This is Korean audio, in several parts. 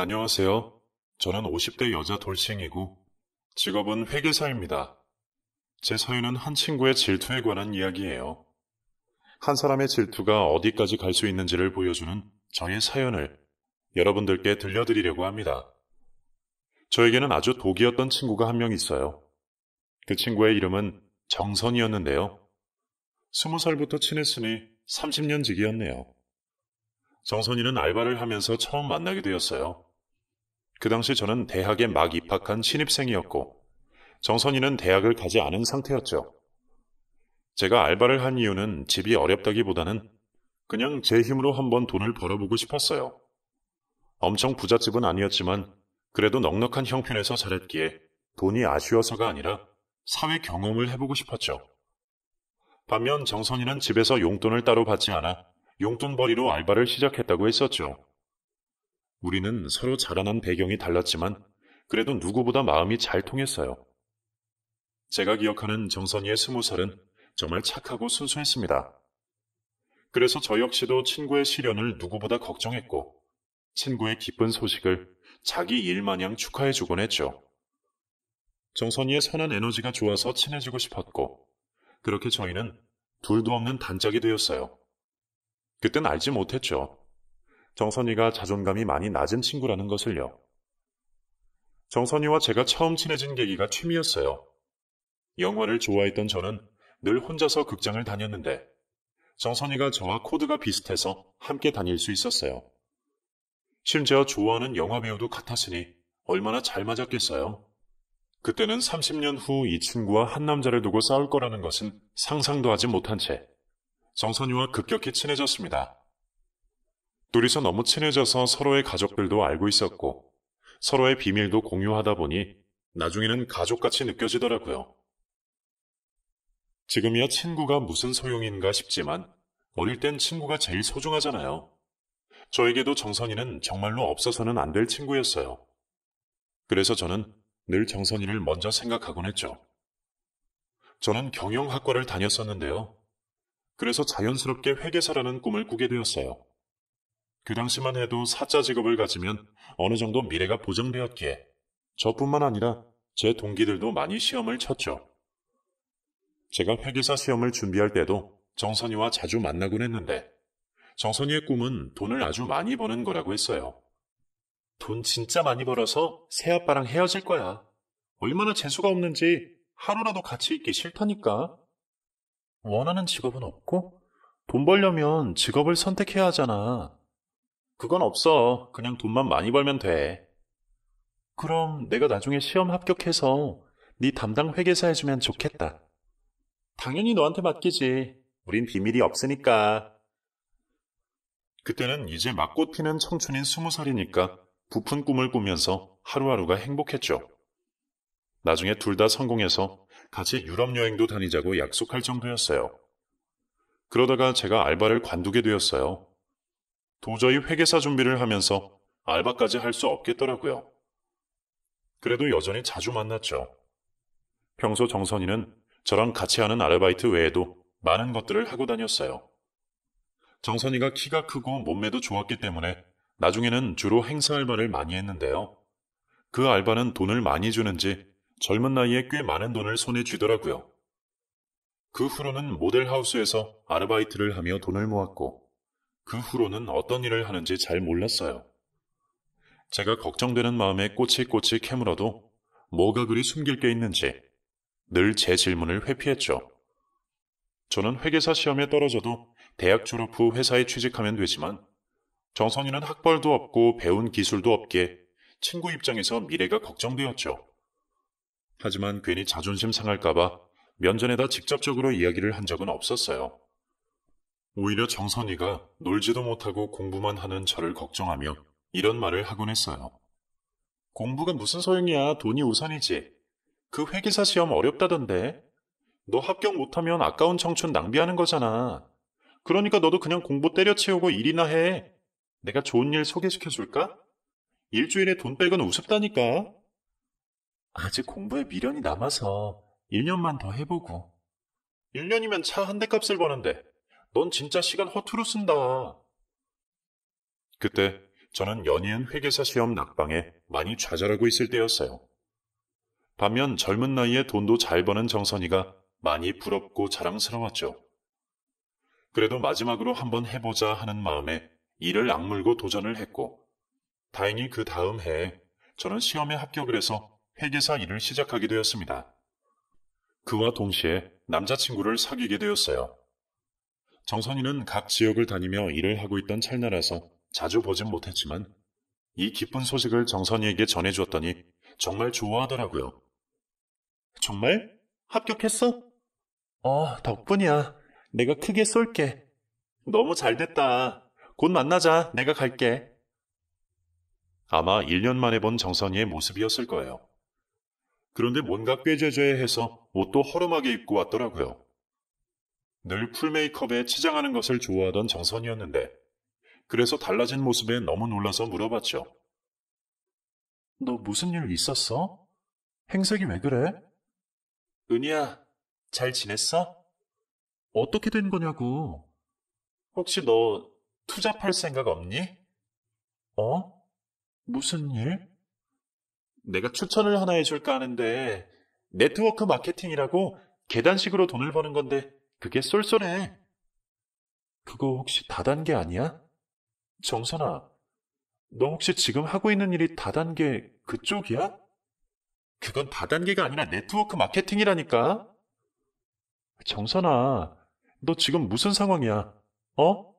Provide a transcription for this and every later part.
안녕하세요. 저는 50대 여자 돌싱이고 직업은 회계사입니다. 제 사연은 한 친구의 질투에 관한 이야기예요. 한 사람의 질투가 어디까지 갈 수 있는지를 보여주는 저의 사연을 여러분들께 들려드리려고 합니다. 저에게는 아주 독이었던 친구가 한 명 있어요. 그 친구의 이름은 정선이었는데요. 스무 살부터 친했으니 30년 지기였네요. 정선이는 알바를 하면서 처음 만나게 되었어요. 그 당시 저는 대학에 막 입학한 신입생이었고 정선이는 대학을 가지 않은 상태였죠. 제가 알바를 한 이유는 집이 어렵다기보다는 그냥 제 힘으로 한번 돈을 벌어보고 싶었어요. 엄청 부잣집은 아니었지만 그래도 넉넉한 형편에서 잘했기에 돈이 아쉬워서가 아니라 사회 경험을 해보고 싶었죠. 반면 정선이는 집에서 용돈을 따로 받지 않아 용돈벌이로 알바를 시작했다고 했었죠. 우리는 서로 자라난 배경이 달랐지만 그래도 누구보다 마음이 잘 통했어요. 제가 기억하는 정선이의 스무 살은 정말 착하고 순수했습니다. 그래서 저 역시도 친구의 시련을 누구보다 걱정했고, 친구의 기쁜 소식을 자기 일 마냥 축하해주곤 했죠. 정선이의 선한 에너지가 좋아서 친해지고 싶었고, 그렇게 저희는 둘도 없는 단짝이 되었어요. 그땐 알지 못했죠. 정선이가 자존감이 많이 낮은 친구라는 것을요. 정선이와 제가 처음 친해진 계기가 취미였어요. 영화를 좋아했던 저는 늘 혼자서 극장을 다녔는데 정선이가 저와 코드가 비슷해서 함께 다닐 수 있었어요. 심지어 좋아하는 영화 배우도 같았으니 얼마나 잘 맞았겠어요. 그때는 30년 후 이 친구와 한 남자를 두고 싸울 거라는 것은 상상도 하지 못한 채 정선이와 급격히 친해졌습니다. 둘이서 너무 친해져서 서로의 가족들도 알고 있었고 서로의 비밀도 공유하다 보니 나중에는 가족같이 느껴지더라고요. 지금이야 친구가 무슨 소용인가 싶지만 어릴 땐 친구가 제일 소중하잖아요. 저에게도 정선이는 정말로 없어서는 안 될 친구였어요. 그래서 저는 늘 정선이를 먼저 생각하곤 했죠. 저는 경영학과를 다녔었는데요. 그래서 자연스럽게 회계사라는 꿈을 꾸게 되었어요. 그 당시만 해도 사자 직업을 가지면 어느 정도 미래가 보장되었기에 저뿐만 아니라 제 동기들도 많이 시험을 쳤죠. 제가 회계사 시험을 준비할 때도 정선이와 자주 만나곤 했는데 정선이의 꿈은 돈을 아주 많이 버는 거라고 했어요. 돈 진짜 많이 벌어서 새아빠랑 헤어질 거야. 얼마나 재수가 없는지 하루라도 같이 있기 싫다니까. 원하는 직업은 없고 돈 벌려면 직업을 선택해야 하잖아. 그건 없어. 그냥 돈만 많이 벌면 돼. 그럼 내가 나중에 시험 합격해서 네 담당 회계사 해주면 좋겠다. 당연히 너한테 맡기지. 우린 비밀이 없으니까. 그때는 이제 막 꽃피는 청춘인 스무 살이니까 부푼 꿈을 꾸면서 하루하루가 행복했죠. 나중에 둘 다 성공해서 같이 유럽 여행도 다니자고 약속할 정도였어요. 그러다가 제가 알바를 관두게 되었어요. 도저히 회계사 준비를 하면서 알바까지 할 수 없겠더라고요. 그래도 여전히 자주 만났죠. 평소 정선이는 저랑 같이 하는 아르바이트 외에도 많은 것들을 하고 다녔어요. 정선이가 키가 크고 몸매도 좋았기 때문에 나중에는 주로 행사 알바를 많이 했는데요. 그 알바는 돈을 많이 주는지 젊은 나이에 꽤 많은 돈을 손에 쥐더라고요. 그 후로는 모델하우스에서 아르바이트를 하며 돈을 모았고 그 후로는 어떤 일을 하는지 잘 몰랐어요. 제가 걱정되는 마음에 꼬치꼬치 캐물어도 뭐가 그리 숨길 게 있는지 늘 제 질문을 회피했죠. 저는 회계사 시험에 떨어져도 대학 졸업 후 회사에 취직하면 되지만 정선이는 학벌도 없고 배운 기술도 없기에 친구 입장에서 미래가 걱정되었죠. 하지만 괜히 자존심 상할까봐 면전에다 직접적으로 이야기를 한 적은 없었어요. 오히려 정선이가 놀지도 못하고 공부만 하는 저를 걱정하며 이런 말을 하곤 했어요. 공부가 무슨 소용이야. 돈이 우선이지. 그 회계사 시험 어렵다던데. 너 합격 못하면 아까운 청춘 낭비하는 거잖아. 그러니까 너도 그냥 공부 때려치우고 일이나 해. 내가 좋은 일 소개시켜 줄까? 일주일에 돈 백은 우습다니까. 아직 공부에 미련이 남아서 1년만 더 해보고. 1년이면 차 한 대 값을 버는데 넌 진짜 시간 허투루 쓴다. 그때 저는 연예인 회계사 시험 낙방에 많이 좌절하고 있을 때였어요. 반면 젊은 나이에 돈도 잘 버는 정선이가 많이 부럽고 자랑스러웠죠. 그래도 마지막으로 한번 해보자 하는 마음에 이를 악물고 도전을 했고, 다행히 그 다음 해에 저는 시험에 합격을 해서 회계사 일을 시작하게 되었습니다. 그와 동시에 남자친구를 사귀게 되었어요. 정선이는 각 지역을 다니며 일을 하고 있던 찰나라서 자주 보진 못했지만 이 기쁜 소식을 정선이에게 전해주었더니 정말 좋아하더라고요. 정말? 합격했어? 어, 덕분이야. 내가 크게 쏠게. 너무 잘됐다. 곧 만나자. 내가 갈게. 아마 1년 만에 본 정선이의 모습이었을 거예요. 그런데 뭔가 꾀죄죄해서 옷도 허름하게 입고 왔더라고요. 늘풀메이크업에 치장하는 것을 좋아하던 정선이었는데 그래서 달라진 모습에 너무 놀라서 물어봤죠. 너 무슨 일 있었어? 행색이 왜 그래? 은희야, 잘 지냈어? 어떻게 된 거냐고. 혹시 너 투잡할 생각 없니? 어? 무슨 일? 내가 추천을 하나 해줄까 하는데, 네트워크 마케팅이라고 계단식으로 돈을 버는 건데, 그게 쏠쏠해. 그거 혹시 다단계 아니야? 정선아, 너 혹시 지금 하고 있는 일이 다단계 그쪽이야? 그건 다단계가 아니라 네트워크 마케팅이라니까. 정선아, 너 지금 무슨 상황이야? 어?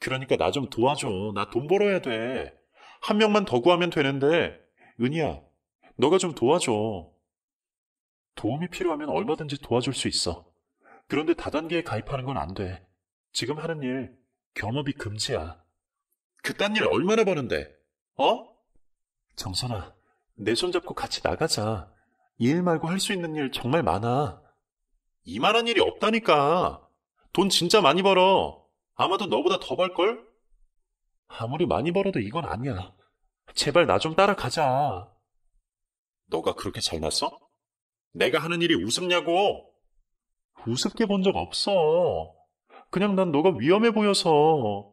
그러니까 나 좀 도와줘. 나 돈 벌어야 돼. 한 명만 더 구하면 되는데, 은희야, 너가 좀 도와줘. 도움이 필요하면 얼마든지 도와줄 수 있어. 그런데 다단계에 가입하는 건 안 돼. 지금 하는 일 경업이 금지야. 그딴 일 얼마나 버는데? 어? 정선아, 내 손잡고 같이 나가자. 일 말고 할 수 있는 일 정말 많아. 이만한 일이 없다니까. 돈 진짜 많이 벌어. 아마도 너보다 더 벌걸? 아무리 많이 벌어도 이건 아니야. 제발 나 좀 따라가자. 너가 그렇게 잘났어? 내가 하는 일이 우습냐고 우습게 본 적 없어. 그냥 난 너가 위험해 보여서.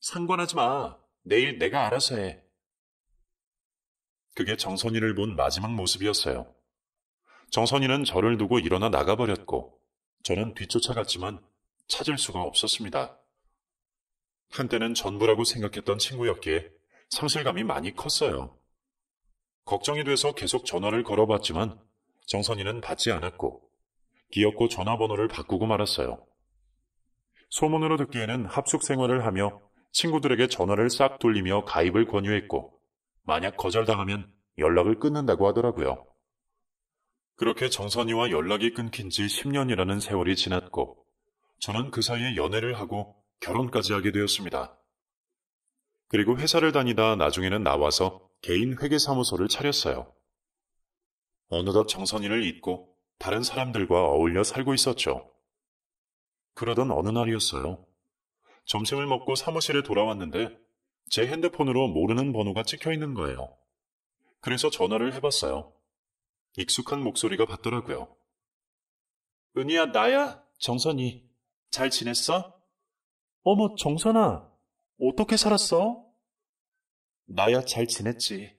상관하지 마. 내일 내가 알아서 해. 그게 정선이를 본 마지막 모습이었어요. 정선이는 저를 두고 일어나 나가버렸고, 저는 뒤쫓아갔지만 찾을 수가 없었습니다. 한때는 전부라고 생각했던 친구였기에 상실감이 많이 컸어요. 걱정이 돼서 계속 전화를 걸어봤지만 정선이는 받지 않았고 기어코 전화번호를 바꾸고 말았어요. 소문으로 듣기에는 합숙 생활을 하며 친구들에게 전화를 싹 돌리며 가입을 권유했고, 만약 거절당하면 연락을 끊는다고 하더라고요. 그렇게 정선이와 연락이 끊긴 지 10년이라는 세월이 지났고, 저는 그 사이에 연애를 하고 결혼까지 하게 되었습니다. 그리고 회사를 다니다 나중에는 나와서 개인 회계사무소를 차렸어요. 어느덧 정선이를 잊고 다른 사람들과 어울려 살고 있었죠. 그러던 어느 날이었어요. 점심을 먹고 사무실에 돌아왔는데 제 핸드폰으로 모르는 번호가 찍혀 있는 거예요. 그래서 전화를 해봤어요. 익숙한 목소리가 받더라고요. 은희야, 나야? 정선이. 잘 지냈어? 어머, 정선아. 어떻게 살았어? 나야, 잘 지냈지.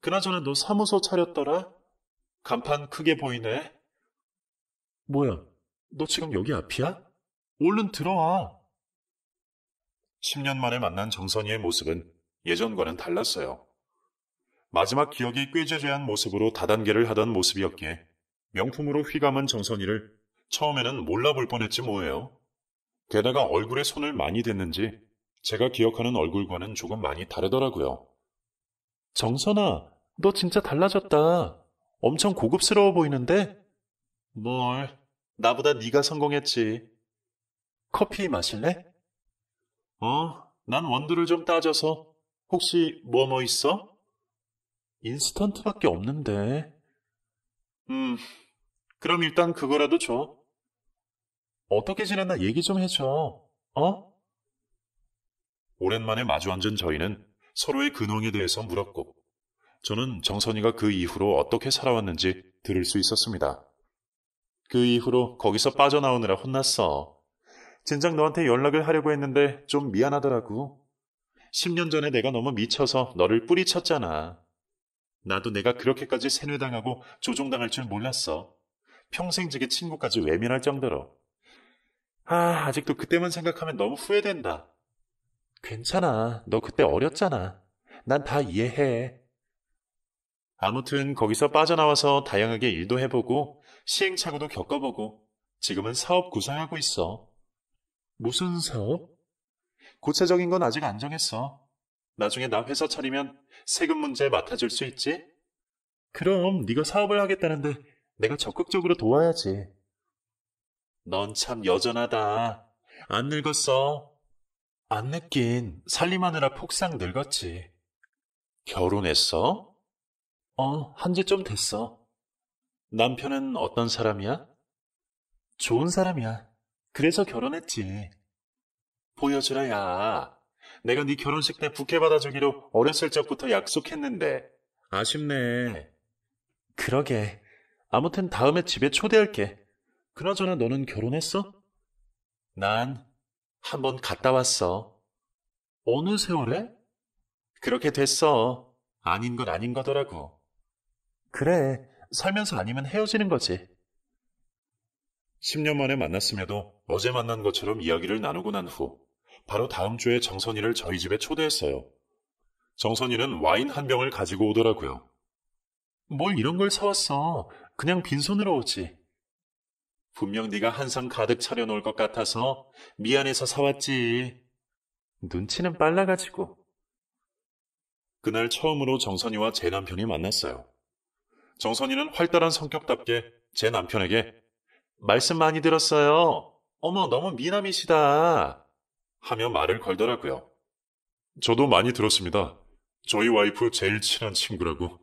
그나저나 너 사무소 차렸더라? 간판 크게 보이네. 뭐야, 너 지금 여기 앞이야? 아, 얼른 들어와. 10년 만에 만난 정선이의 모습은 예전과는 달랐어요. 마지막 기억이 꾀죄죄한 모습으로 다단계를 하던 모습이었기에 명품으로 휘감은 정선이를 처음에는 몰라볼 뻔했지 뭐예요. 게다가 얼굴에 손을 많이 댔는지 제가 기억하는 얼굴과는 조금 많이 다르더라고요. 정선아, 너 진짜 달라졌다. 엄청 고급스러워 보이는데? 뭘, 나보다 네가 성공했지. 커피 마실래? 어, 난 원두를 좀 따져서. 혹시 뭐뭐 뭐 있어? 인스턴트밖에 없는데. 음, 그럼 일단 그거라도 줘. 어떻게 지냈나 얘기 좀 해줘. 어? 오랜만에 마주 앉은 저희는 서로의 근황에 대해서 물었고, 저는 정선이가 그 이후로 어떻게 살아왔는지 들을 수 있었습니다. 그 이후로 거기서 빠져나오느라 혼났어. 진작 너한테 연락을 하려고 했는데 좀 미안하더라고. 10년 전에 내가 너무 미쳐서 너를 뿌리쳤잖아. 나도 내가 그렇게까지 세뇌당하고 조종당할 줄 몰랐어. 평생지기 친구까지 외면할 정도로. 아, 아직도 그때만 생각하면 너무 후회된다. 괜찮아. 너 그때 어렸잖아. 난 다 이해해. 아무튼 거기서 빠져나와서 다양하게 일도 해보고 시행착오도 겪어보고 지금은 사업 구상하고 있어. 무슨 사업? 구체적인 건 아직 안 정했어. 나중에 나 회사 차리면 세금 문제 맡아줄 수 있지? 그럼 네가 사업을 하겠다는데 내가 적극적으로 도와야지. 넌 참 여전하다. 안 늙었어. 안 늙긴 살림하느라 폭삭 늙었지. 결혼했어? 어, 한지 좀 됐어. 남편은 어떤 사람이야? 좋은 사람이야. 그래서 결혼했지. 보여주라, 야. 내가 네 결혼식 때 부케 받아주기로 어렸을 적부터 약속했는데. 아쉽네. 그러게. 아무튼 다음에 집에 초대할게. 그나저나 너는 결혼했어? 난 한번 갔다 왔어. 어느 세월에? 그렇게 됐어. 아닌 건 아닌 거더라고. 그래. 살면서 아니면 헤어지는 거지. 10년 만에 만났음에도 어제 만난 것처럼 이야기를 나누고 난 후 바로 다음 주에 정선이를 저희 집에 초대했어요. 정선이는 와인 한 병을 가지고 오더라고요. 뭘 이런 걸 사왔어. 그냥 빈손으로 오지. 분명 네가 한 상 가득 차려놓을 것 같아서 미안해서 사왔지. 눈치는 빨라가지고. 그날 처음으로 정선이와 제 남편이 만났어요. 정선이는 활달한 성격답게 제 남편에게 말씀 많이 들었어요. 어머, 너무 미남이시다. 하며 말을 걸더라고요. 저도 많이 들었습니다. 저희 와이프 제일 친한 친구라고.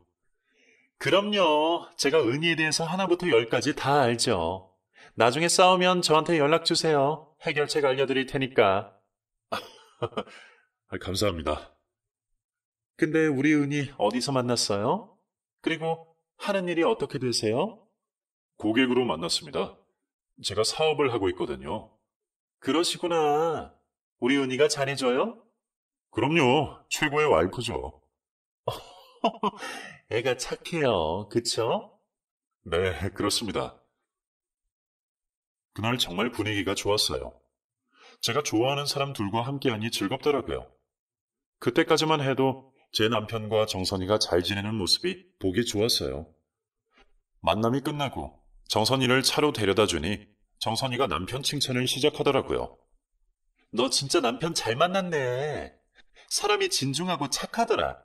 그럼요. 제가 은희에 대해서 하나부터 열까지 다 알죠. 나중에 싸우면 저한테 연락 주세요. 해결책 알려드릴 테니까. 아, 감사합니다. 근데 우리 은희 어디서 만났어요? 그리고 하는 일이 어떻게 되세요? 고객으로 만났습니다. 제가 사업을 하고 있거든요. 그러시구나. 우리 은희가 잘해줘요? 그럼요. 최고의 와이프죠. 애가 착해요. 그쵸? 네, 그렇습니다. 그날 정말 분위기가 좋았어요. 제가 좋아하는 사람 둘과 함께하니 즐겁더라고요. 그때까지만 해도 제 남편과 정선이가 잘 지내는 모습이 보기 좋았어요. 만남이 끝나고 정선이를 차로 데려다 주니 정선이가 남편 칭찬을 시작하더라고요. 너 진짜 남편 잘 만났네. 사람이 진중하고 착하더라.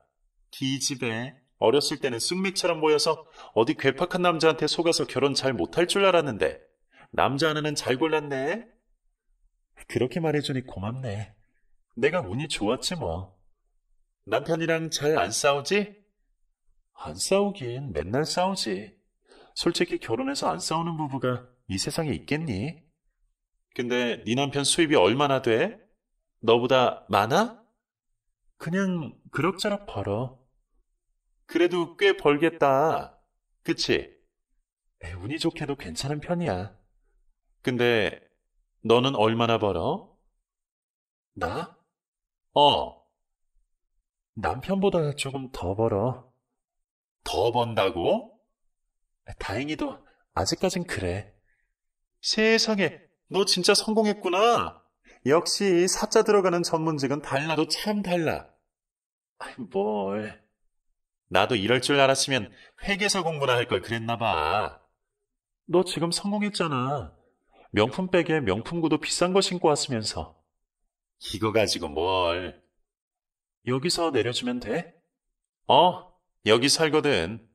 기집애. 어렸을 때는 쑥맥처럼 보여서 어디 괴팍한 남자한테 속아서 결혼 잘 못할 줄 알았는데 남자 하나는 잘 골랐네. 그렇게 말해주니 고맙네. 내가 운이 좋았지 뭐. 남편이랑 잘 안 싸우지? 안 싸우긴 맨날 싸우지. 솔직히 결혼해서 안 싸우는 부부가 이 세상에 있겠니? 근데 네 남편 수입이 얼마나 돼? 너보다 많아? 그냥 그럭저럭 벌어. 그래도 꽤 벌겠다. 그치? 운이 좋게도 괜찮은 편이야. 근데 너는 얼마나 벌어? 나? 어. 뭐? 남편보다 조금 더 벌어. 더 번다고? 다행히도 아직까진 그래. 세상에, 너 진짜 성공했구나. 역시 사자 들어가는 전문직은 달라도 참 달라. 아이, 뭘. 나도 이럴 줄 알았으면 회계사 공부나 할 걸 그랬나 봐. 너 지금 성공했잖아. 명품백에 명품구도 비싼 거 신고 왔으면서. 이거 가지고 뭘. 여기서 내려주면 돼? 어, 여기 살거든.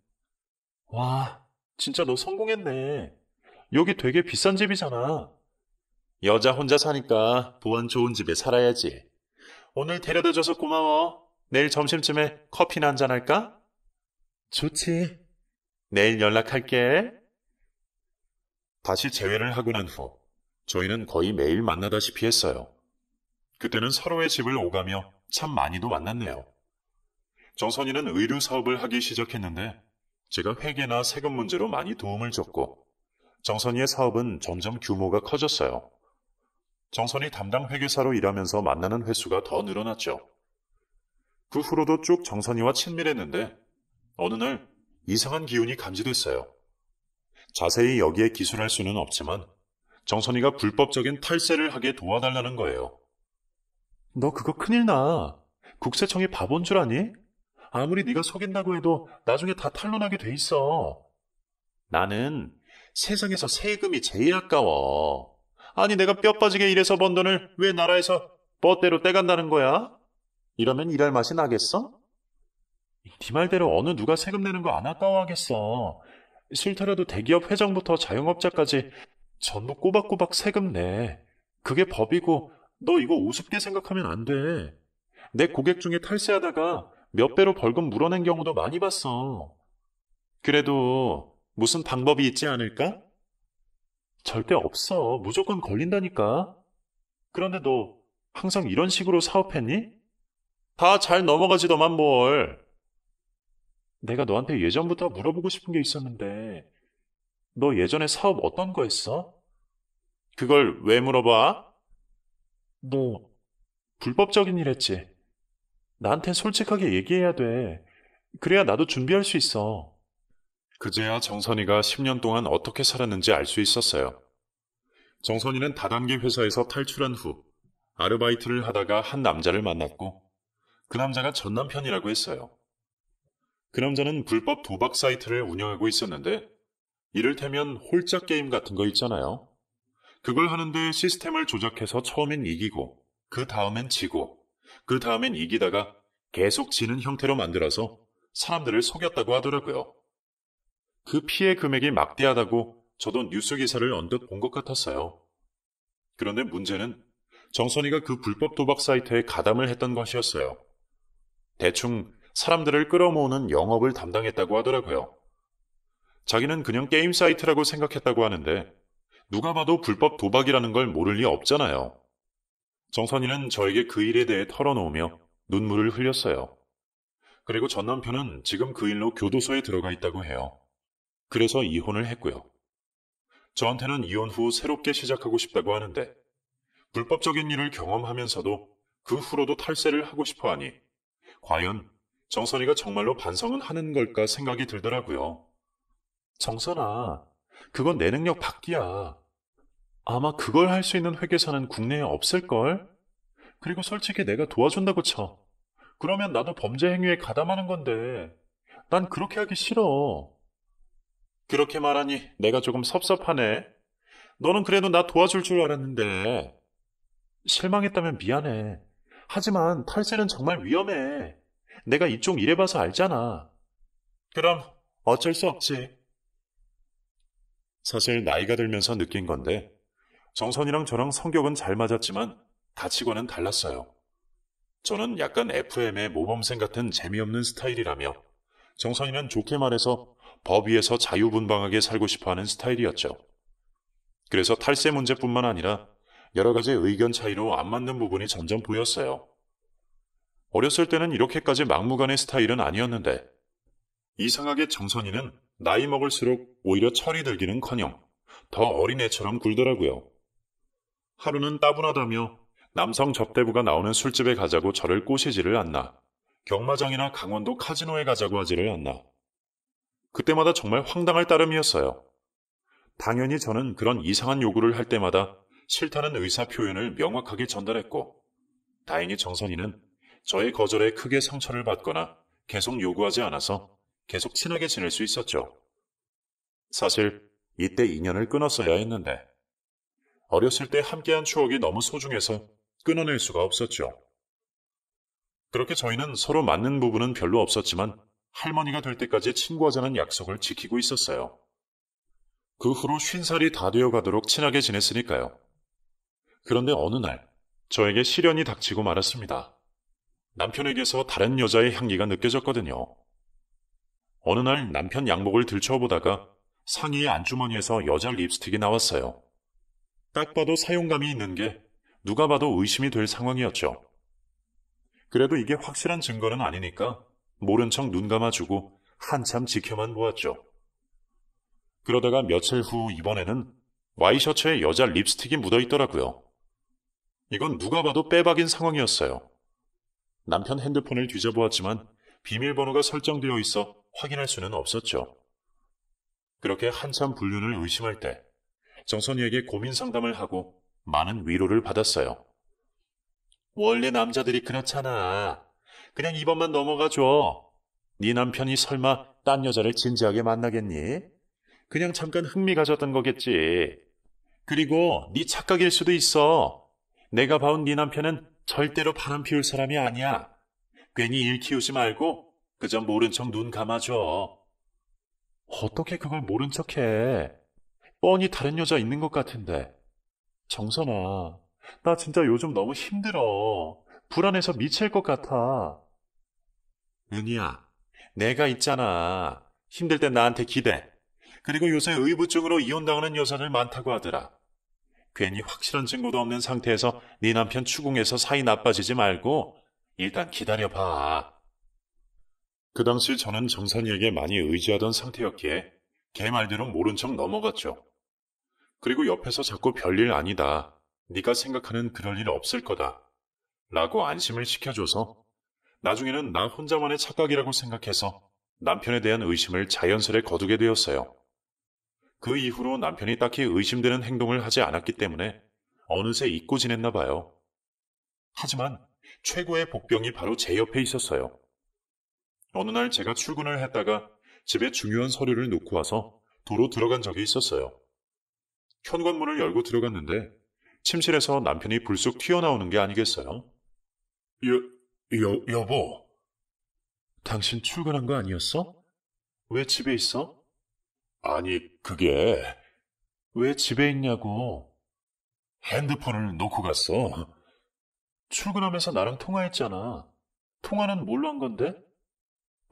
와, 진짜 너 성공했네. 여기 되게 비싼 집이잖아. 여자 혼자 사니까 보안 좋은 집에 살아야지. 오늘 데려다 줘서 고마워. 내일 점심쯤에 커피나 한잔 할까? 좋지. 내일 연락할게. 다시 재회를 하고 난 후, 저희는 거의 매일 만나다시피 했어요. 그때는 서로의 집을 오가며 참 많이도 만났네요. 정선이는 의류 사업을 하기 시작했는데 제가 회계나 세금 문제로 많이 도움을 줬고 정선이의 사업은 점점 규모가 커졌어요. 정선이 담당 회계사로 일하면서 만나는 횟수가 더 늘어났죠. 그 후로도 쭉 정선이와 친밀했는데 어느 날 이상한 기운이 감지됐어요. 자세히 여기에 기술할 수는 없지만 정선이가 불법적인 탈세를 하게 도와달라는 거예요. 너 그거 큰일 나. 국세청에 바본 줄 아니? 아무리 네가 속인다고 해도 나중에 다탄론하게돼 있어. 나는 세상에서 세금이 제일 아까워. 아니 내가 뼈 빠지게 일해서 번 돈을 왜 나라에서 뻗대로 떼간다는 거야? 이러면 일할 맛이 나겠어? 네 말대로 어느 누가 세금 내는 거 안 아까워하겠어. 싫더라도 대기업 회장부터 자영업자까지 전부 꼬박꼬박 세금 내. 그게 법이고 너 이거 우습게 생각하면 안 돼. 내 고객 중에 탈세하다가 몇 배로 벌금 물어낸 경우도 많이 봤어. 그래도 무슨 방법이 있지 않을까? 절대 없어. 무조건 걸린다니까. 그런데 너 항상 이런 식으로 사업했니? 다 잘 넘어가지더만 뭘. 내가 너한테 예전부터 물어보고 싶은 게 있었는데, 너 예전에 사업 어떤 거 했어? 그걸 왜 물어봐? 너 불법적인 일 했지? 나한테 솔직하게 얘기해야 돼. 그래야 나도 준비할 수 있어. 그제야 정선이가 10년 동안 어떻게 살았는지 알 수 있었어요. 정선이는 다단계 회사에서 탈출한 후 아르바이트를 하다가 한 남자를 만났고 그 남자가 전 남편이라고 했어요. 그 남자는 불법 도박 사이트를 운영하고 있었는데 이를테면 홀짝 게임 같은 거 있잖아요. 그걸 하는데 시스템을 조작해서 처음엔 이기고, 그 다음엔 지고, 그 다음엔 이기다가 계속 지는 형태로 만들어서 사람들을 속였다고 하더라고요. 그 피해 금액이 막대하다고 저도 뉴스 기사를 언뜻 본 것 같았어요. 그런데 문제는 정선이가 그 불법 도박 사이트에 가담을 했던 것이었어요. 대충 사람들을 끌어모으는 영업을 담당했다고 하더라고요. 자기는 그냥 게임 사이트라고 생각했다고 하는데 누가 봐도 불법 도박이라는 걸 모를 리 없잖아요. 정선이는 저에게 그 일에 대해 털어놓으며 눈물을 흘렸어요. 그리고 전 남편은 지금 그 일로 교도소에 들어가 있다고 해요. 그래서 이혼을 했고요. 저한테는 이혼 후 새롭게 시작하고 싶다고 하는데 불법적인 일을 경험하면서도 그 후로도 탈세를 하고 싶어 하니 과연 정선이가 정말로 반성은 하는 걸까 생각이 들더라고요. 정선아, 그건 내 능력 밖이야. 아마 그걸 할 수 있는 회계사는 국내에 없을걸? 그리고 솔직히 내가 도와준다고 쳐. 그러면 나도 범죄 행위에 가담하는 건데, 난 그렇게 하기 싫어. 그렇게 말하니 내가 조금 섭섭하네. 너는 그래도 나 도와줄 줄 알았는데. 실망했다면 미안해. 하지만 탈세는 정말 위험해. 내가 이쪽 일해봐서 알잖아. 그럼 어쩔 수 없지. 사실 나이가 들면서 느낀 건데 정선이랑 저랑 성격은 잘 맞았지만 가치관은 달랐어요. 저는 약간 FM의 모범생 같은 재미없는 스타일이라며 정선이는 좋게 말해서 법 위에서 자유분방하게 살고 싶어하는 스타일이었죠. 그래서 탈세 문제뿐만 아니라 여러 가지 의견 차이로 안 맞는 부분이 점점 보였어요. 어렸을 때는 이렇게까지 막무가내 스타일은 아니었는데 이상하게 정선이는 나이 먹을수록 오히려 철이 들기는커녕 더 어린애처럼 굴더라고요. 하루는 따분하다며 남성 접대부가 나오는 술집에 가자고 저를 꼬시지를 않나. 경마장이나 강원도 카지노에 가자고 하지를 않나. 그때마다 정말 황당할 따름이었어요. 당연히 저는 그런 이상한 요구를 할 때마다 싫다는 의사 표현을 명확하게 전달했고, 다행히 정선이는 저의 거절에 크게 상처를 받거나 계속 요구하지 않아서 계속 친하게 지낼 수 있었죠. 사실 이때 인연을 끊었어야 했는데 어렸을 때 함께한 추억이 너무 소중해서 끊어낼 수가 없었죠. 그렇게 저희는 서로 맞는 부분은 별로 없었지만 할머니가 될 때까지 친구하자는 약속을 지키고 있었어요. 그 후로 쉰 살이 다 되어가도록 친하게 지냈으니까요. 그런데 어느 날 저에게 시련이 닥치고 말았습니다. 남편에게서 다른 여자의 향기가 느껴졌거든요. 어느 날 남편 양복을 들춰보다가 상의 의 안주머니에서 여자 립스틱이 나왔어요. 딱 봐도 사용감이 있는 게 누가 봐도 의심이 될 상황이었죠. 그래도 이게 확실한 증거는 아니니까 모른 척 눈 감아주고 한참 지켜만 보았죠. 그러다가 며칠 후 이번에는 와이셔츠에 여자 립스틱이 묻어 있더라고요. 이건 누가 봐도 빼박인 상황이었어요. 남편 핸드폰을 뒤져보았지만 비밀번호가 설정되어 있어 확인할 수는 없었죠. 그렇게 한참 불륜을 의심할 때 정선이에게 고민 상담을 하고 많은 위로를 받았어요. 원래 남자들이 그렇잖아. 그냥 이번만 넘어가 줘. 네 남편이 설마 딴 여자를 진지하게 만나겠니? 그냥 잠깐 흥미 가졌던 거겠지. 그리고 네 착각일 수도 있어. 내가 봐온 네 남편은 절대로 바람 피울 사람이 아니야. 괜히 일 키우지 말고 그저 모른 척 눈 감아줘. 어떻게 그걸 모른 척해? 뻔히 다른 여자 있는 것 같은데. 정선아, 나 진짜 요즘 너무 힘들어. 불안해서 미칠 것 같아. 은희야, 내가 있잖아. 힘들 땐 나한테 기대. 그리고 요새 의부증으로 이혼당하는 여자들 많다고 하더라. 괜히 확실한 증거도 없는 상태에서 네 남편 추궁해서 사이 나빠지지 말고 일단 기다려봐. 그 당시 저는 정산이에게 많이 의지하던 상태였기에 걔 말대로 모른 척 넘어갔죠. 그리고 옆에서 자꾸 별일 아니다. 네가 생각하는 그럴 일 없을 거다. 라고 안심을 시켜줘서 나중에는 나 혼자만의 착각이라고 생각해서 남편에 대한 의심을 자연스레 거두게 되었어요. 그 이후로 남편이 딱히 의심되는 행동을 하지 않았기 때문에 어느새 잊고 지냈나 봐요. 하지만 최고의 복병이 바로 제 옆에 있었어요. 어느 날 제가 출근을 했다가 집에 중요한 서류를 놓고 와서 도로 들어간 적이 있었어요. 현관문을 열고 들어갔는데 침실에서 남편이 불쑥 튀어나오는 게 아니겠어요? 여, 여, 여보. 당신 출근한 거 아니었어? 왜 집에 있어? 아니, 그게. 왜 집에 있냐고. 핸드폰을 놓고 갔어. 출근하면서 나랑 통화했잖아. 통화는 뭘로 한 건데?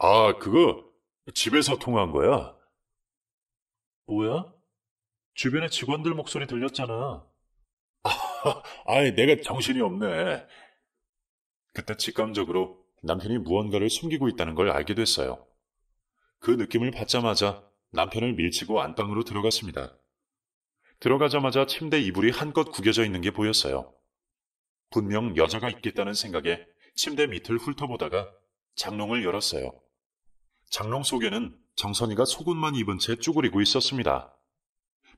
아, 그거 집에서 통화한 거야. 뭐야? 주변에 직원들 목소리 들렸잖아. 아, 이 내가 정신이 없네. 그때 직감적으로 남편이 무언가를 숨기고 있다는 걸 알게 됐어요. 그 느낌을 받자마자 남편을 밀치고 안방으로 들어갔습니다. 들어가자마자 침대 이불이 한껏 구겨져 있는 게 보였어요. 분명 여자가 있겠다는 생각에 침대 밑을 훑어보다가 장롱을 열었어요. 장롱 속에는 정선이가 속옷만 입은 채 쭈그리고 있었습니다.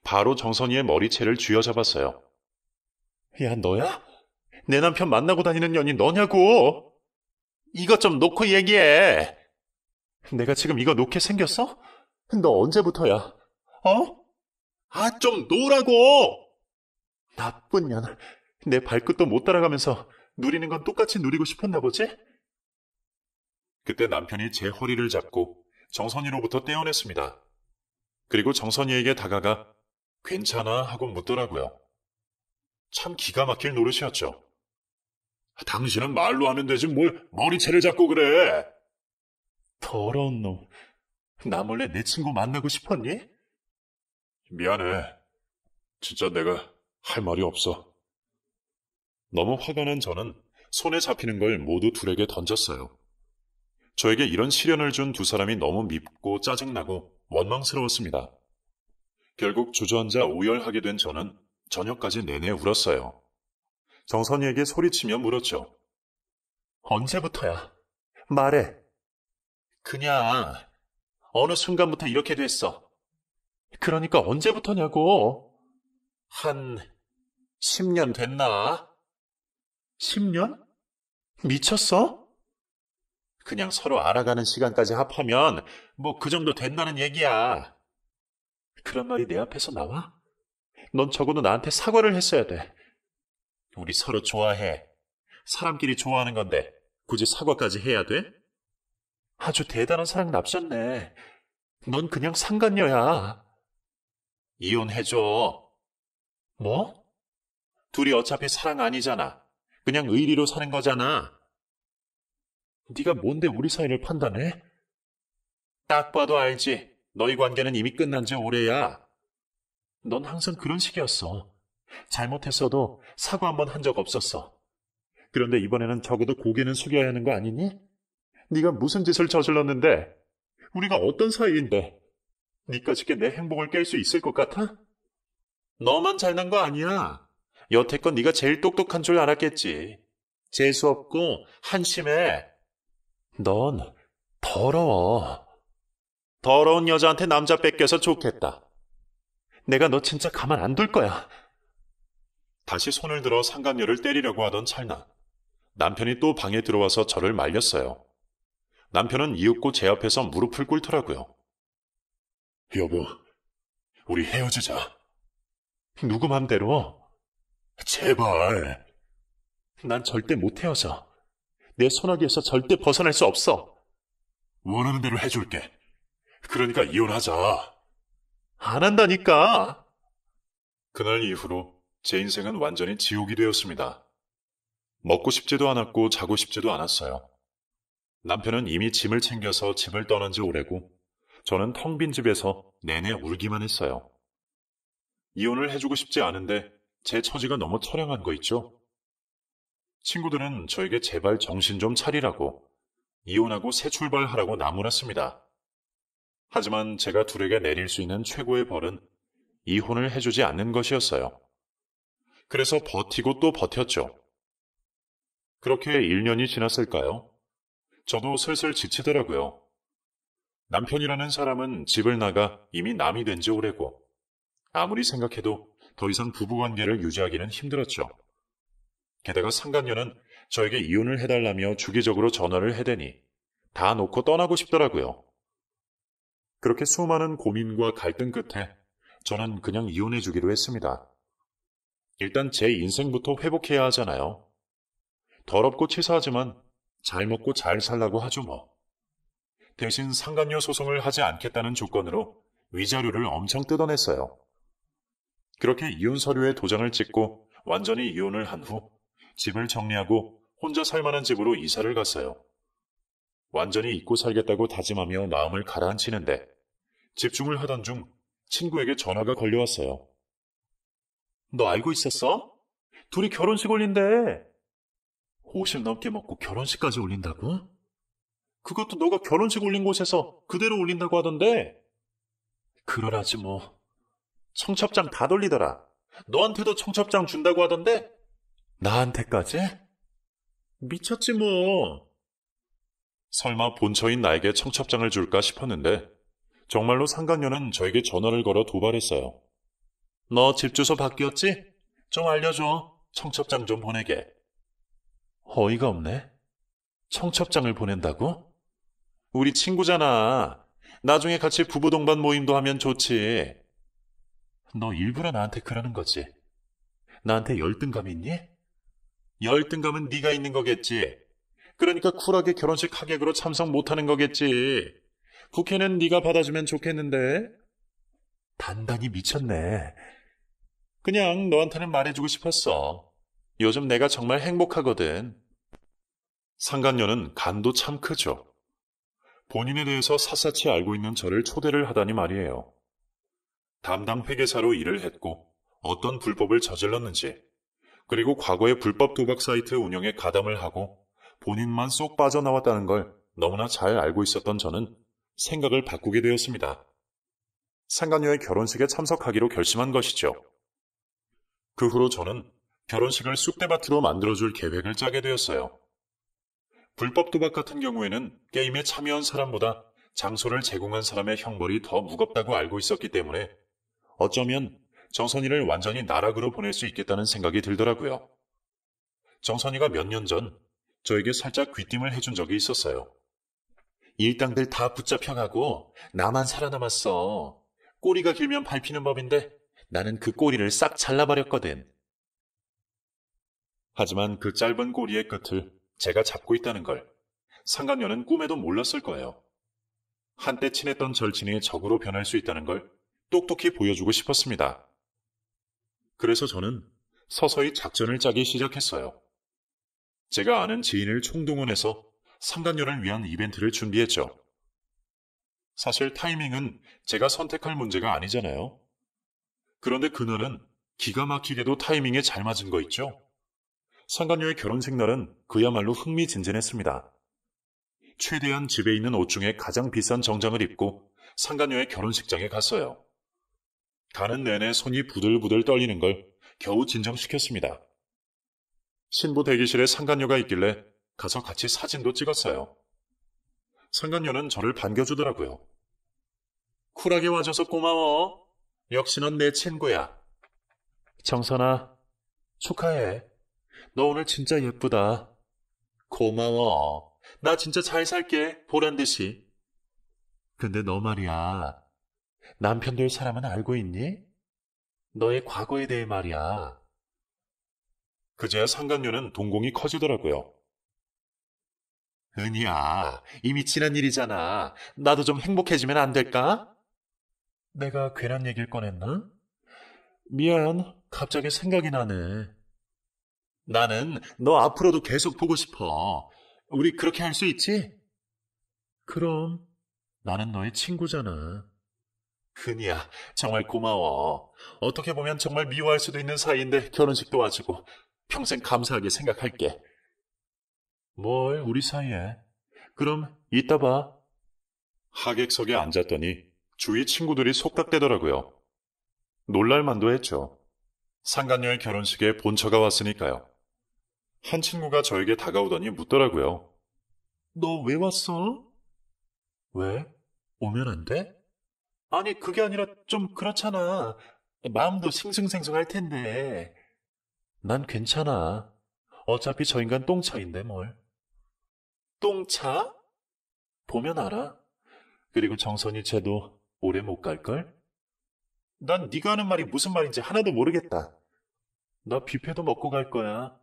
바로 정선이의 머리채를 쥐어잡았어요. 야, 너야? 내 남편 만나고 다니는 년이 너냐고! 이것 좀 놓고 얘기해! 내가 지금 이거 놓게 생겼어? 너 언제부터야? 어? 아, 좀 놓으라고! 나쁜 년, 내 발끝도 못 따라가면서 누리는 건 똑같이 누리고 싶었나 보지? 그때 남편이 제 허리를 잡고 정선이로부터 떼어냈습니다. 그리고 정선이에게 다가가 괜찮아 하고 묻더라고요. 참 기가 막힐 노릇이었죠. 아, 당신은 말로 하면 되지 뭘 머리채를 잡고 그래. 더러운 놈. 나 몰래 내 친구 만나고 싶었니? 미안해. 진짜 내가 할 말이 없어. 너무 화가 난 저는 손에 잡히는 걸 모두 둘에게 던졌어요. 저에게 이런 시련을 준 두 사람이 너무 밉고 짜증나고 원망스러웠습니다. 결국 주저앉아 오열하게 된 저는 저녁까지 내내 울었어요. 정선이에게 소리치며 물었죠. 언제부터야? 말해. 그냥 어느 순간부터 이렇게 됐어. 그러니까 언제부터냐고. 한 10년 됐나? 10년? 미쳤어? 그냥 서로 알아가는 시간까지 합하면 뭐 그 정도 된다는 얘기야. 그런 말이 내 앞에서 나와? 넌 적어도 나한테 사과를 했어야 돼. 우리 서로 좋아해. 사람끼리 좋아하는 건데 굳이 사과까지 해야 돼? 아주 대단한 사랑 납셨네. 넌 그냥 상간녀야. 이혼해줘. 뭐? 둘이 어차피 사랑 아니잖아. 그냥 의리로 사는 거잖아. 네가 뭔데 우리 사이를 판단해? 딱 봐도 알지. 너희 관계는 이미 끝난 지 오래야. 넌 항상 그런 식이었어. 잘못했어도 사과 한 번 한 적 없었어. 그런데 이번에는 적어도 고개는 숙여야 하는 거 아니니? 네가 무슨 짓을 저질렀는데? 우리가 어떤 사이인데? 네가쉽게내 행복을 깰 수 있을 것 같아? 너만 잘난 거 아니야. 여태껏 네가 제일 똑똑한 줄 알았겠지. 재수없고 한심해. 넌 더러워. 더러운 여자한테 남자 뺏겨서 좋겠다. 내가 너 진짜 가만 안 둘 거야. 다시 손을 들어 상감녀를 때리려고 하던 찰나. 남편이 또 방에 들어와서 저를 말렸어요. 남편은 이윽고 제 앞에서 무릎을 꿇더라고요. 여보, 우리 헤어지자. 누구 맘대로? 제발. 난 절대 못 헤어져. 내 손아귀에서 절대 벗어날 수 없어. 원하는 대로 해줄게. 그러니까 이혼하자. 안 한다니까. 그날 이후로 제 인생은 완전히 지옥이 되었습니다. 먹고 싶지도 않았고 자고 싶지도 않았어요. 남편은 이미 짐을 챙겨서 집을 떠난 지 오래고 저는 텅 빈 집에서 내내 울기만 했어요. 이혼을 해주고 싶지 않은데 제 처지가 너무 처량한 거 있죠? 친구들은 저에게 제발 정신 좀 차리라고 이혼하고 새 출발하라고 나무랐습니다. 하지만 제가 둘에게 내릴 수 있는 최고의 벌은 이혼을 해주지 않는 것이었어요. 그래서 버티고 또 버텼죠. 그렇게 1년이 지났을까요? 저도 슬슬 지치더라고요. 남편이라는 사람은 집을 나가 이미 남이 된 지 오래고 아무리 생각해도 더 이상 부부관계를 유지하기는 힘들었죠. 게다가 상간녀는 저에게 이혼을 해달라며 주기적으로 전화를 해대니 다 놓고 떠나고 싶더라고요. 그렇게 수많은 고민과 갈등 끝에 저는 그냥 이혼해 주기로 했습니다. 일단 제 인생부터 회복해야 하잖아요. 더럽고 치사하지만 잘 먹고 잘 살라고 하죠 뭐. 대신 상간녀 소송을 하지 않겠다는 조건으로 위자료를 엄청 뜯어냈어요. 그렇게 이혼 서류에 도장을 찍고 완전히 이혼을 한후 집을 정리하고 혼자 살만한 집으로 이사를 갔어요. 완전히 잊고 살겠다고 다짐하며 마음을 가라앉히는데 집중을 하던 중 친구에게 전화가 걸려왔어요. 너 알고 있었어? 둘이 결혼식 올린대. 50 넘게 먹고 결혼식까지 올린다고? 그것도 너가 결혼식 올린 곳에서 그대로 올린다고 하던데. 그러라지 뭐. 청첩장 다 돌리더라. 너한테도 청첩장 준다고 하던데? 나한테까지? 미쳤지 뭐. 설마 본처인 나에게 청첩장을 줄까 싶었는데 정말로 상간녀는 저에게 전화를 걸어 도발했어요. 너 집 주소 바뀌었지? 좀 알려줘. 청첩장 좀 보내게. 어이가 없네. 청첩장을 보낸다고? 우리 친구잖아. 나중에 같이 부부 동반 모임도 하면 좋지. 너 일부러 나한테 그러는 거지. 나한테 열등감 있니? 열등감은 네가 있는 거겠지. 그러니까 쿨하게 결혼식 하객으로 참석 못하는 거겠지. 국회는 네가 받아주면 좋겠는데. 단단히 미쳤네. 그냥 너한테는 말해주고 싶었어. 요즘 내가 정말 행복하거든. 상간녀는 간도 참 크죠. 본인에 대해서 샅샅이 알고 있는 저를 초대를 하다니 말이에요. 담당 회계사로 일을 했고 어떤 불법을 저질렀는지 그리고 과거의 불법 도박 사이트 운영에 가담을 하고 본인만 쏙 빠져나왔다는 걸 너무나 잘 알고 있었던 저는 생각을 바꾸게 되었습니다. 상간녀의 결혼식에 참석하기로 결심한 것이죠. 그 후로 저는 결혼식을 쑥대밭으로 만들어줄 계획을 짜게 되었어요. 불법 도박 같은 경우에는 게임에 참여한 사람보다 장소를 제공한 사람의 형벌이 더 무겁다고 알고 있었기 때문에 어쩌면 정선이를 완전히 나락으로 보낼 수 있겠다는 생각이 들더라고요. 정선이가 몇 년 전 저에게 살짝 귀띔을 해준 적이 있었어요. 일당들 다 붙잡혀가고 나만 살아남았어. 꼬리가 길면 밟히는 법인데 나는 그 꼬리를 싹 잘라버렸거든. 하지만 그 짧은 꼬리의 끝을 제가 잡고 있다는 걸상관녀는 꿈에도 몰랐을 거예요. 한때 친했던 절친이 적으로 변할 수 있다는 걸 똑똑히 보여주고 싶었습니다. 그래서 저는 서서히 작전을 짜기 시작했어요. 제가 아는 지인을 총동원해서 상간료를 위한 이벤트를 준비했죠. 사실 타이밍은 제가 선택할 문제가 아니잖아요. 그런데 그날은 기가 막히게도 타이밍에 잘 맞은 거 있죠? 상간료의 결혼식 날은 그야말로 흥미진진했습니다. 최대한 집에 있는 옷 중에 가장 비싼 정장을 입고 상간료의 결혼식장에 갔어요. 가는 내내 손이 부들부들 떨리는 걸 겨우 진정시켰습니다. 신부 대기실에 상간녀가 있길래 가서 같이 사진도 찍었어요. 상간녀는 저를 반겨주더라고요. 쿨하게 와줘서 고마워. 역시 넌 내 친구야. 정선아, 축하해. 너 오늘 진짜 예쁘다. 고마워. 나 진짜 잘 살게, 보란 듯이. 근데 너 말이야. 남편 될 사람은 알고 있니? 너의 과거에 대해 말이야. 그제야 상강녀는 동공이 커지더라고요. 은희야, 이미 지난 일이잖아. 나도 좀 행복해지면 안 될까? 내가 괜한 얘기를 꺼냈나? 미안, 갑자기 생각이 나네. 나는 너 앞으로도 계속 보고 싶어. 우리 그렇게 할 수 있지? 그럼, 나는 너의 친구잖아. 근이야, 정말 음. 고마워. 어떻게 보면 정말 미워할 수도 있는 사이인데 결혼식도 와주고 평생 감사하게 생각할게. 뭘 우리 사이에? 그럼 이따 봐. 하객석에 앉았더니 주위 친구들이 속닥대더라고요. 놀랄만도 했죠. 상간녀의 결혼식에 본처가 왔으니까요. 한 친구가 저에게 다가오더니 묻더라고요. 너 왜 왔어? 왜? 오면 안 돼? 아니, 그게 아니라 좀 그렇잖아. 마음도 싱숭생숭할 텐데. 난 괜찮아. 어차피 저 인간 똥차인데 뭘. 똥차? 보면 알아. 그리고 정선이 쟤도 오래 못 갈걸? 난 네가 하는 말이 무슨 말인지 하나도 모르겠다. 나 뷔페도 먹고 갈 거야.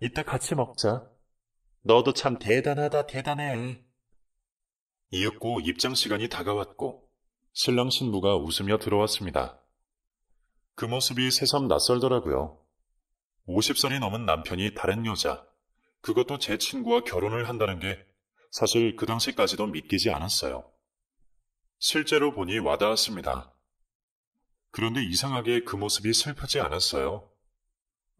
이따 같이 먹자. 너도 참 대단하다, 대단해. 이윽고 입장 시간이 다가왔고 신랑 신부가 웃으며 들어왔습니다. 그 모습이 새삼 낯설더라고요. 50살이 넘은 남편이 다른 여자, 그것도 제 친구와 결혼을 한다는 게 사실 그 당시까지도 믿기지 않았어요. 실제로 보니 와닿았습니다. 그런데 이상하게 그 모습이 슬프지 않았어요.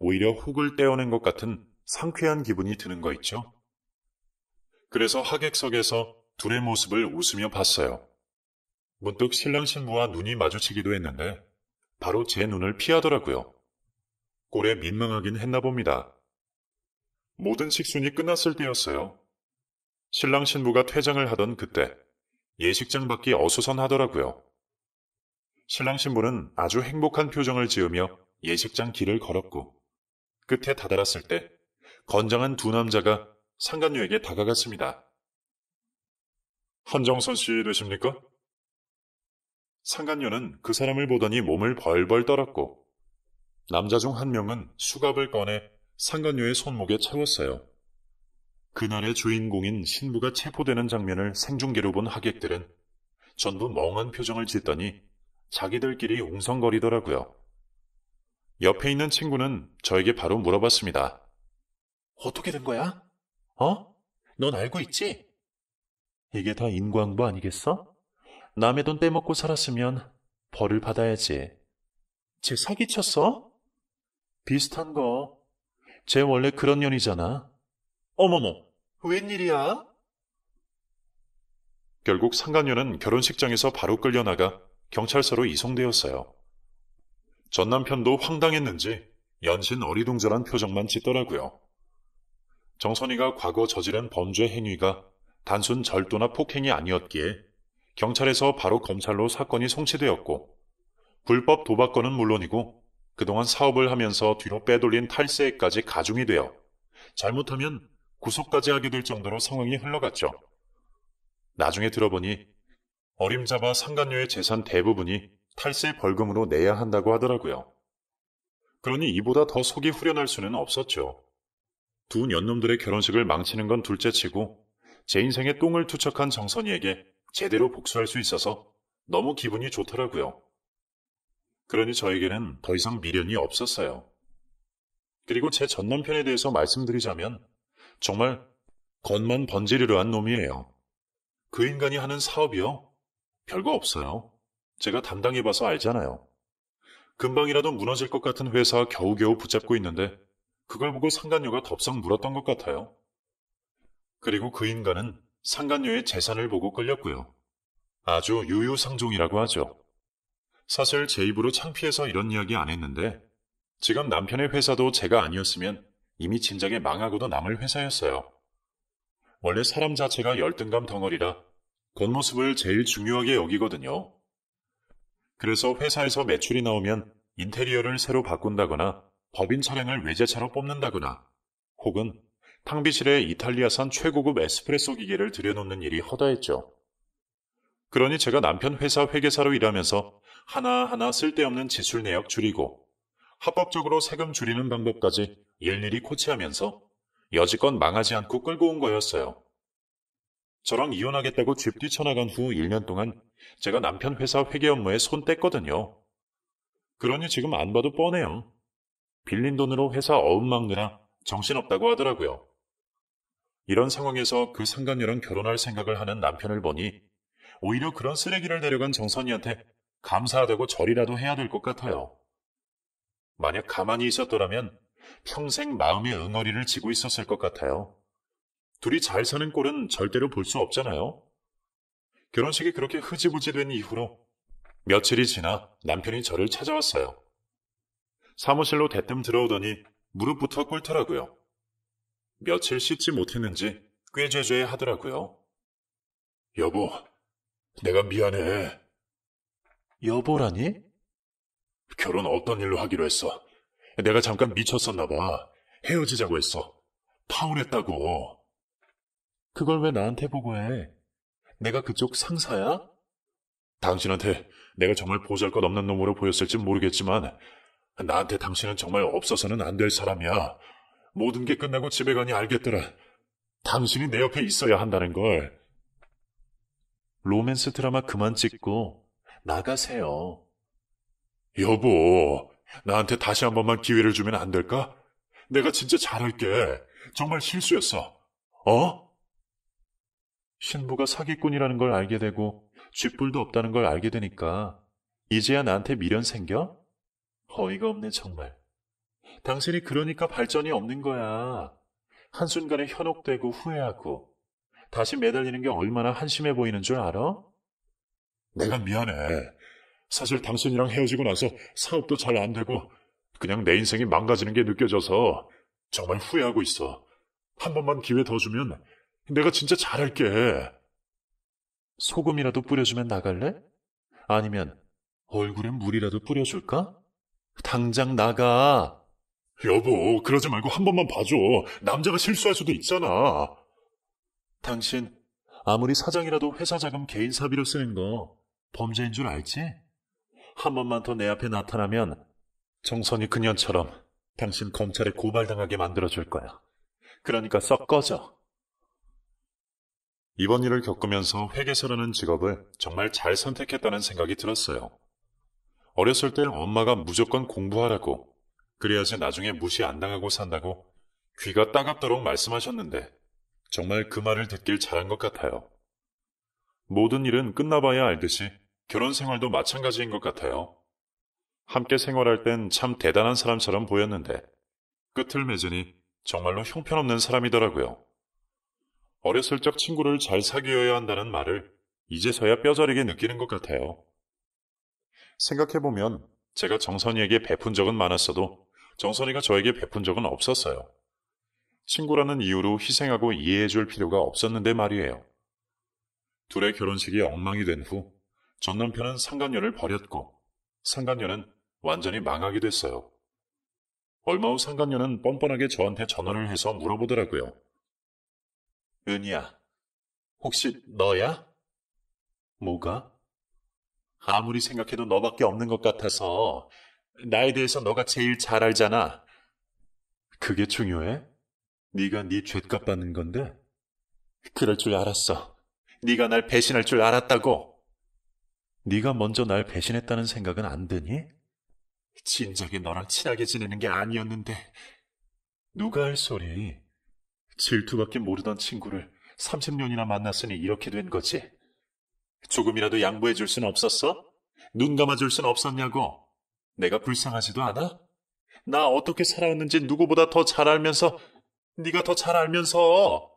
오히려 혹을 떼어낸 것 같은 상쾌한 기분이 드는 거 있죠? 그래서 하객석에서 둘의 모습을 웃으며 봤어요. 문득 신랑 신부와 눈이 마주치기도 했는데 바로 제 눈을 피하더라고요. 꼴에 민망하긴 했나 봅니다. 모든 식순이 끝났을 때였어요. 신랑 신부가 퇴장을 하던 그때 예식장 밖이 어수선하더라고요. 신랑 신부는 아주 행복한 표정을 지으며 예식장 길을 걸었고 끝에 다다랐을 때 건장한 두 남자가 상간녀에게 다가갔습니다. 한정선 씨 되십니까? 상간녀는 그 사람을 보더니 몸을 벌벌 떨었고 남자 중 한 명은 수갑을 꺼내 상간녀의 손목에 채웠어요. 그날의 주인공인 신부가 체포되는 장면을 생중계로 본 하객들은 전부 멍한 표정을 짓더니 자기들끼리 웅성거리더라고요. 옆에 있는 친구는 저에게 바로 물어봤습니다. 어떻게 된 거야? 어? 넌 알고 있지? 이게 다 인광부 아니겠어? 남의 돈 떼먹고 살았으면 벌을 받아야지. 쟤 사기쳤어? 비슷한 거. 쟤 원래 그런 년이잖아. 어머머, 웬일이야? 결국 상간녀는 결혼식장에서 바로 끌려나가 경찰서로 이송되었어요. 전 남편도 황당했는지 연신 어리둥절한 표정만 짓더라고요. 정선이가 과거 저지른 범죄 행위가 단순 절도나 폭행이 아니었기에 경찰에서 바로 검찰로 사건이 송치되었고 불법 도박건은 물론이고 그동안 사업을 하면서 뒤로 빼돌린 탈세까지 가중이 되어 잘못하면 구속까지 하게 될 정도로 상황이 흘러갔죠. 나중에 들어보니 어림잡아 상간료의 재산 대부분이 탈세 벌금으로 내야 한다고 하더라고요. 그러니 이보다 더 속이 후련할 수는 없었죠. 두 년놈들의 결혼식을 망치는 건 둘째치고 제 인생에 똥을 투척한 정선이에게 제대로 복수할 수 있어서 너무 기분이 좋더라고요. 그러니 저에게는 더 이상 미련이 없었어요. 그리고 제 전 남편에 대해서 말씀드리자면 정말 겉만 번지르르 한 놈이에요. 그 인간이 하는 사업이요? 별거 없어요. 제가 담당해봐서 알잖아요. 금방이라도 무너질 것 같은 회사 겨우겨우 붙잡고 있는데 그걸 보고 상관료가 덥석 물었던 것 같아요. 그리고 그 인간은 상간료의 재산을 보고 끌렸고요. 아주 유유상종이라고 하죠. 사실 제 입으로 창피해서 이런 이야기 안 했는데 지금 남편의 회사도 제가 아니었으면 이미 진작에 망하고도 남을 회사였어요. 원래 사람 자체가 열등감 덩어리라 겉모습을 제일 중요하게 여기거든요. 그래서 회사에서 매출이 나오면 인테리어를 새로 바꾼다거나 법인 차량을 외제차로 뽑는다거나 혹은 탕비실에 이탈리아산 최고급 에스프레소 기계를 들여놓는 일이 허다했죠. 그러니 제가 남편 회사 회계사로 일하면서 하나하나 쓸데없는 지출 내역 줄이고 합법적으로 세금 줄이는 방법까지 일일이 코치하면서 여지껏 망하지 않고 끌고 온 거였어요. 저랑 이혼하겠다고 집 뛰쳐나간 후 1년 동안 제가 남편 회사 회계 업무에 손 뗐거든요. 그러니 지금 안 봐도 뻔해요. 빌린 돈으로 회사 어음 막느라 정신없다고 하더라고요. 이런 상황에서 그 상간녀랑 결혼할 생각을 하는 남편을 보니 오히려 그런 쓰레기를 내려간 정선이한테 감사하다고 절이라도 해야 될 것 같아요. 만약 가만히 있었더라면 평생 마음의 응어리를 지고 있었을 것 같아요. 둘이 잘 사는 꼴은 절대로 볼 수 없잖아요. 결혼식이 그렇게 흐지부지 된 이후로 며칠이 지나 남편이 저를 찾아왔어요. 사무실로 대뜸 들어오더니 무릎부터 꿇더라고요. 며칠 씻지 못했는지 꽤 죄죄하더라고요. 여보, 내가 미안해. 여보라니? 결혼 어떤 일로 하기로 했어? 내가 잠깐 미쳤었나 봐. 헤어지자고 했어. 파혼했다고. 그걸 왜 나한테 보고해? 내가 그쪽 상사야? 당신한테 내가 정말 보잘것없는 놈으로 보였을지 모르겠지만 나한테 당신은 정말 없어서는 안 될 사람이야. 모든 게 끝나고 집에 가니 알겠더라. 당신이 내 옆에 있어야 한다는 걸. 로맨스 드라마 그만 찍고 나가세요. 여보, 나한테 다시 한 번만 기회를 주면 안 될까? 내가 진짜 잘할게. 정말 실수였어. 어? 신부가 사기꾼이라는 걸 알게 되고 쥐뿔도 없다는 걸 알게 되니까 이제야 나한테 미련 생겨? 어이가 없네 정말. 당신이 그러니까 발전이 없는 거야. 한순간에 현혹되고 후회하고 다시 매달리는 게 얼마나 한심해 보이는 줄 알아? 내가 미안해. 사실 당신이랑 헤어지고 나서 사업도 잘 안 되고 그냥 내 인생이 망가지는 게 느껴져서 정말 후회하고 있어. 한 번만 기회 더 주면 내가 진짜 잘할게. 소금이라도 뿌려주면 나갈래? 아니면 얼굴에 물이라도 뿌려줄까? 당장 나가. 여보, 그러지 말고 한 번만 봐줘. 남자가 실수할 수도 있잖아. 당신, 아무리 사장이라도 회사 자금 개인 사비로 쓰는 거 범죄인 줄 알지? 한 번만 더 내 앞에 나타나면 정선이 그년처럼 당신 검찰에 고발당하게 만들어줄 거야. 그러니까 썩 꺼져. 이번 일을 겪으면서 회계사라는 직업을 정말 잘 선택했다는 생각이 들었어요. 어렸을 때 엄마가 무조건 공부하라고 그래야지 나중에 무시 안 당하고 산다고 귀가 따갑도록 말씀하셨는데 정말 그 말을 듣길 잘한 것 같아요. 모든 일은 끝나봐야 알듯이 결혼 생활도 마찬가지인 것 같아요. 함께 생활할 땐 참 대단한 사람처럼 보였는데 끝을 맺으니 정말로 형편없는 사람이더라고요. 어렸을 적 친구를 잘 사귀어야 한다는 말을 이제서야 뼈저리게 느끼는 것 같아요. 생각해보면 제가 정선이에게 베푼 적은 많았어도 정선이가 저에게 베푼 적은 없었어요. 친구라는 이유로 희생하고 이해해줄 필요가 없었는데 말이에요. 둘의 결혼식이 엉망이 된 후 전 남편은 상간녀를 버렸고 상간녀는 완전히 망하게 됐어요. 얼마 후 상간녀는 뻔뻔하게 저한테 전화를 해서 물어보더라고요. 은희야, 혹시 너야? 뭐가? 아무리 생각해도 너밖에 없는 것 같아서 나에 대해서 너가 제일 잘 알잖아. 그게 중요해? 네가 네죄값 받는 건데? 그럴 줄 알았어. 네가 날 배신할 줄 알았다고. 네가 먼저 날 배신했다는 생각은 안 드니? 진작에 너랑 친하게 지내는 게 아니었는데 누가 할 소리? 질투밖에 모르던 친구를 30년이나 만났으니 이렇게 된 거지. 조금이라도 양보해 줄 순 없었어? 눈 감아 줄 순 없었냐고. 내가 불쌍하지도 않아? 나 어떻게 살아왔는지 누구보다 더 잘 알면서, 네가 더 잘 알면서.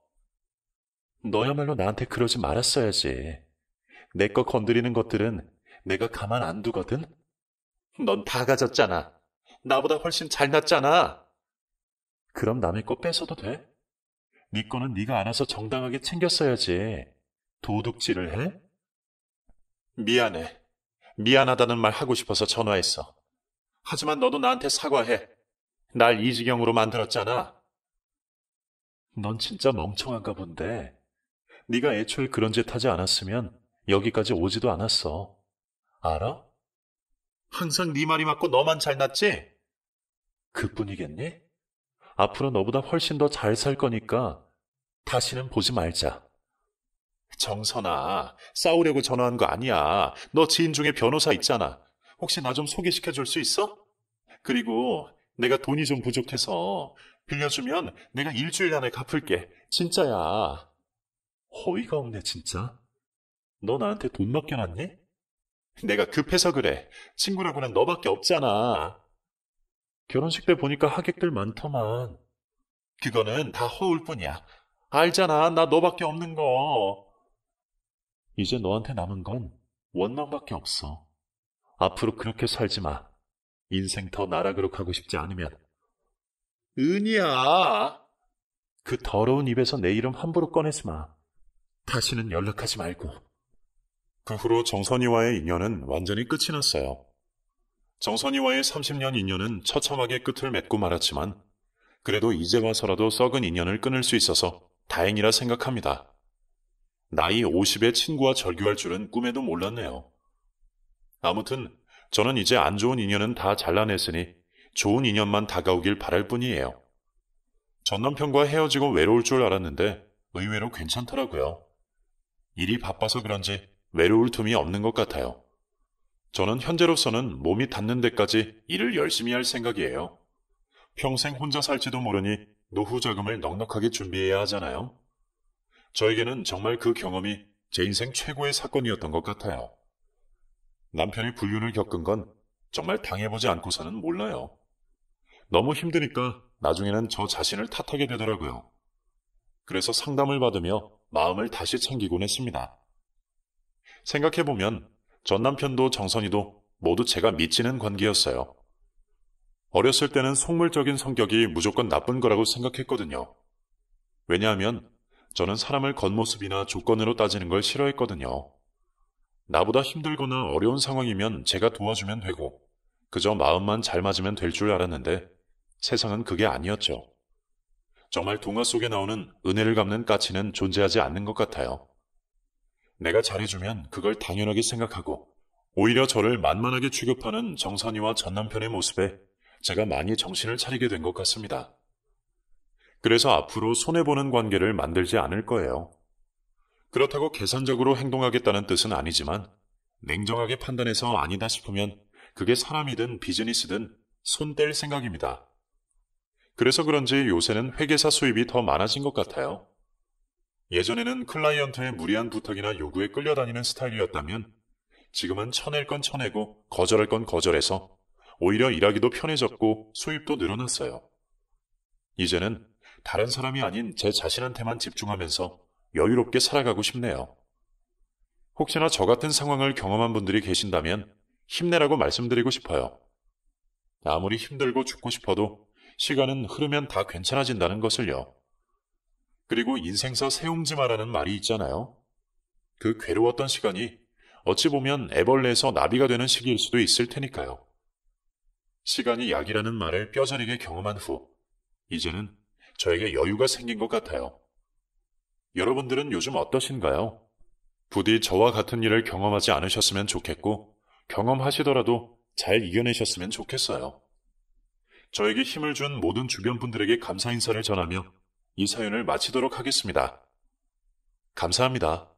너야말로 나한테 그러지 말았어야지. 내 거 건드리는 것들은 내가 가만 안 두거든? 넌 다 가졌잖아. 나보다 훨씬 잘났잖아. 그럼 남의 거 뺏어도 돼? 네 거는 네가 알아서 정당하게 챙겼어야지. 도둑질을 해? 미안해. 미안하다는 말 하고 싶어서 전화했어. 하지만 너도 나한테 사과해. 날 이 지경으로 만들었잖아. 넌 진짜 멍청한가 본데. 네가 애초에 그런 짓 하지 않았으면 여기까지 오지도 않았어. 알아? 항상 네 말이 맞고 너만 잘났지? 그뿐이겠니? 앞으로 너보다 훨씬 더 잘 살 거니까 다시는 보지 말자. 정선아, 싸우려고 전화한 거 아니야. 너 지인 중에 변호사 있잖아. 혹시 나 좀 소개시켜 줄수 있어? 그리고 내가 돈이 좀 부족해서 빌려주면 내가 일주일 안에 갚을게. 진짜야. 허위가 없네, 진짜. 너 나한테 돈 맡겨놨니? 내가 급해서 그래. 친구라고는 너밖에 없잖아. 결혼식 때 보니까 하객들 많더만. 그거는 다 허울 뿐이야. 알잖아. 나 너밖에 없는 거. 이제 너한테 남은 건 원망밖에 없어. 앞으로 그렇게 살지 마. 인생 더 나락으로 가고 싶지 않으면. 은이야. 그 더러운 입에서 내 이름 함부로 꺼내지 마. 다시는 연락하지 말고. 그 후로 정선이와의 인연은 완전히 끝이 났어요. 정선이와의 30년 인연은 처참하게 끝을 맺고 말았지만, 그래도 이제 와서라도 썩은 인연을 끊을 수 있어서 다행이라 생각합니다. 나이 50의 친구와 절교할 줄은 꿈에도 몰랐네요. 아무튼 저는 이제 안 좋은 인연은 다 잘라냈으니 좋은 인연만 다가오길 바랄 뿐이에요. 전 남편과 헤어지고 외로울 줄 알았는데 의외로 괜찮더라고요. 일이 바빠서 그런지 외로울 틈이 없는 것 같아요. 저는 현재로서는 몸이 닿는 데까지 일을 열심히 할 생각이에요. 평생 혼자 살지도 모르니 노후 자금을 넉넉하게 준비해야 하잖아요. 저에게는 정말 그 경험이 제 인생 최고의 사건이었던 것 같아요. 남편이 불륜을 겪은 건 정말 당해보지 않고서는 몰라요. 너무 힘드니까 나중에는 저 자신을 탓하게 되더라고요. 그래서 상담을 받으며 마음을 다시 챙기곤 했습니다. 생각해보면 전 남편도 정선이도 모두 제가 미치는 관계였어요. 어렸을 때는 속물적인 성격이 무조건 나쁜 거라고 생각했거든요. 왜냐하면 저는 사람을 겉모습이나 조건으로 따지는 걸 싫어했거든요. 나보다 힘들거나 어려운 상황이면 제가 도와주면 되고, 그저 마음만 잘 맞으면 될 줄 알았는데 세상은 그게 아니었죠. 정말 동화 속에 나오는 은혜를 갚는 까치는 존재하지 않는 것 같아요. 내가 잘해주면 그걸 당연하게 생각하고 오히려 저를 만만하게 취급하는 정선이와 전남편의 모습에 제가 많이 정신을 차리게 된 것 같습니다. 그래서 앞으로 손해보는 관계를 만들지 않을 거예요. 그렇다고 계산적으로 행동하겠다는 뜻은 아니지만 냉정하게 판단해서 아니다 싶으면 그게 사람이든 비즈니스든 손 뗄 생각입니다. 그래서 그런지 요새는 회계사 수입이 더 많아진 것 같아요. 예전에는 클라이언트의 무리한 부탁이나 요구에 끌려다니는 스타일이었다면 지금은 쳐낼 건 쳐내고 거절할 건 거절해서 오히려 일하기도 편해졌고 수입도 늘어났어요. 이제는 다른 사람이 아닌 제 자신한테만 집중하면서 여유롭게 살아가고 싶네요. 혹시나 저 같은 상황을 경험한 분들이 계신다면 힘내라고 말씀드리고 싶어요. 아무리 힘들고 죽고 싶어도 시간은 흐르면 다 괜찮아진다는 것을요. 그리고 인생사 세움지마라는 말이 있잖아요. 그 괴로웠던 시간이 어찌 보면 애벌레에서 나비가 되는 시기일 수도 있을 테니까요. 시간이 약이라는 말을 뼈저리게 경험한 후, 이제는 저에게 여유가 생긴 것 같아요. 여러분들은 요즘 어떠신가요? 부디 저와 같은 일을 경험하지 않으셨으면 좋겠고, 경험하시더라도 잘 이겨내셨으면 좋겠어요. 저에게 힘을 준 모든 주변 분들에게 감사 인사를 전하며 이 사연을 마치도록 하겠습니다. 감사합니다.